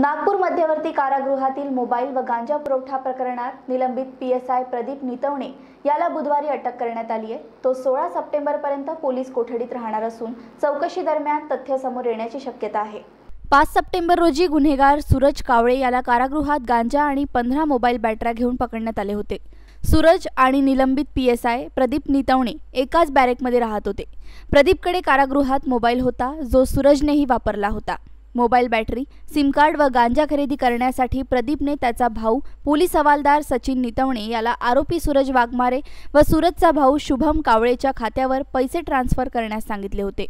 नागपूर मध्यवर्ती कारागृहातील मोबाईल व गांजा पुरवठा प्रकरणात निलंबित P S I Pradeep Nitwane याला बुधवारी अटक करण्यात आली आहे तो सोळा सप्टेंबरपर्यंत पोलीस कोठडीत राहणार असून चौकशी दरम्यान तथ्य समोर येण्याची शक्यता आहे पाच सप्टेंबर रोजी गुन्हेगार सूरज कावळे याला कारागृहात गांजा आणि पंधरा मोबाईल बॅटऱ्या घेऊन पकडण्यात आले होते सूरज आणि निलंबित P S I Pradeep Nitwane एकाच बॅरेकमध्ये राहत होते प्रदीपकडे कारागृहात मोबाईल होता जो सूरजनेही वापरला होता मोबाईल बॅटरी सिम कार्ड व गांजा खरेदी करण्यासाठी प्रदीपने त्याचा भाऊ पोलीस हवालदार सचिन नितवणे याला आरोपी सूरज वाघमारे व सूरजचा भाऊ शुभम कावळेच्या खात्यावर पैसे ट्रान्स्फर करण्यास सांगितले होते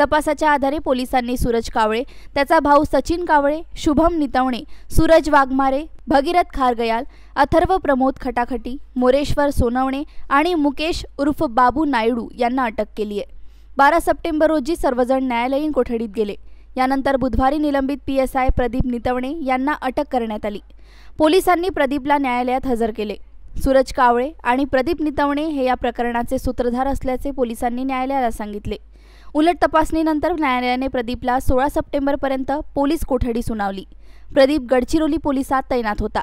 तपासाच्या आधारे पोलिसांनी सूरज कावळे त्याचा भाऊ सचिन कावळे शुभम नितवणे सूरज वाघमारे भगीरथ खारगयाल अथर्व प्रमोद खटाखटी मोरेश्वर सोनवणे आणि मुकेश उर्फ बाबू नायडू यांना अटक केली आहे बारा सप्टेंबर रोजी सर्वजण न्यायालयीन कोठडीत गेले यानंतर बुधवारी निलंबित P S I Pradeep Nitwane यांना अटक करण्यात आली पोलिसांनी प्रदीपला न्यायालयात हजर केले सूरज कावळे आणि प्रदीप नितवणे हे या प्रकरणाचे सूत्रधार असल्याचे पोलिसांनी न्यायालयाला सांगितले उलट तपासणीनंतर न्यायालयाने प्रदीपला सोळा सप्टेंबरपर्यंत पोलीस कोठडी सुनावली प्रदीप गडचिरोली पोलिसात तैनात होता